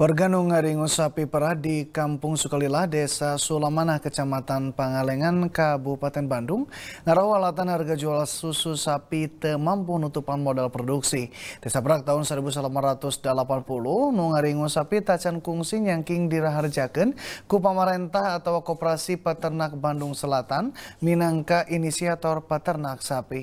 Warga nungaring usapi perah di Kampung Sukalila, Desa Sulamanah, Kecamatan Pangalengan, Kabupaten Bandung, ngarawalatan harga jual susu sapi temampu nutupan modal produksi. Desa Perak tahun 1980, nungaring usapi tacan kungsi nyangking diraharjakan ku atau Koperasi Peternak Bandung Selatan, minangka inisiator peternak sapi.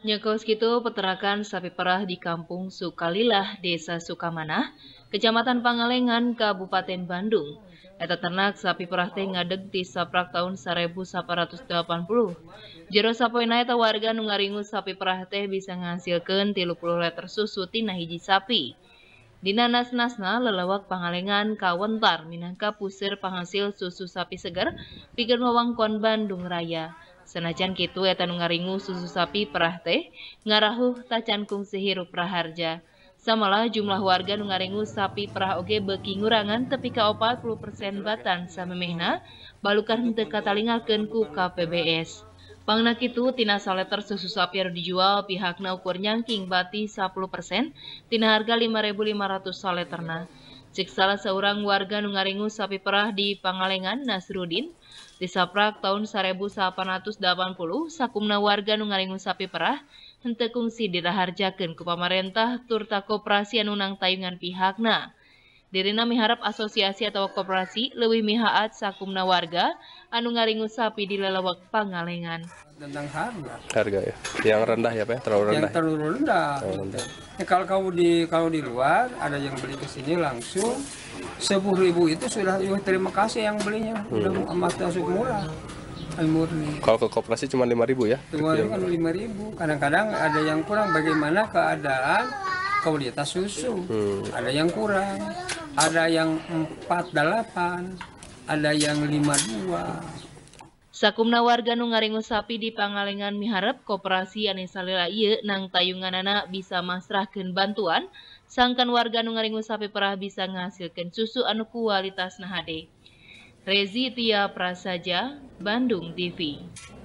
Nyekos gitu peternakan sapi perah di kampung Sukalilah, Desa Sukamanah, Kecamatan Pangalengan, Kabupaten Bandung. Eta ternak sapi perah teh ngadeg di saprak tahun 1880. Jero sapoina eta warga nungaringu sapi perah teh bisa ngasilkeun 30 liter susu tina hiji sapi. Dina nas-nasna lelawak Pangalengan kawentar minangka pusir penghasil susu sapi segar pikir kon Bandung Raya. Senajan gitu eta nu ngaringu susu sapi perah teh ngarahuh tacan kungsi hirup praharja. Samalah jumlah warga nu ngaringu sapi perah oge beki ngurangan tepi ka 40% batan samemehna balukan henteu katalingakeun ku KPBS. Pangna itu tina saleter susu sapi dijual pihaknya ukur nyangking bati 10% tina harga 5.500 saleterna. Cik salah seorang warga Nungaringu sapi perah di Pangalengan Nasrudin disaprak tahun 1880 sakumna warga Nungaringu sapi perah henteu kungsi diraharjakeun ku pamarentah tur koperasi anu nang tayungan pihakna. Dirina miharap asosiasi atau koperasi lebih mihaat sakumna warga anu ngaringu sapi di lelawak pangalengan. Tentang harga. Harga ya. Yang rendah ya Pak, ya? terlalu rendah. Yang terlalu rendah. Terlalu rendah. Ya, kalau kamu di kalau di luar ada yang beli ke sini langsung sepuluh ribu itu sudah ya, terima kasih yang belinya hmm. udah amat masuk murah. Murni. Kalau ke koperasi cuma lima ribu ya? Cuma kan lima ribu. Kadang-kadang ada yang kurang. Bagaimana keadaan kualitas susu? Hmm. Ada yang kurang ada yang 48, ada yang 52. Sakumna warga nu sapi di Pangalengan Miharap, koperasi anisalila salila nang tayungan anak bisa masrahkan bantuan sangkan warga nu sapi perah bisa menghasilkan susu anu kualitas nahade. Rezi Tia Prasaja, Bandung TV.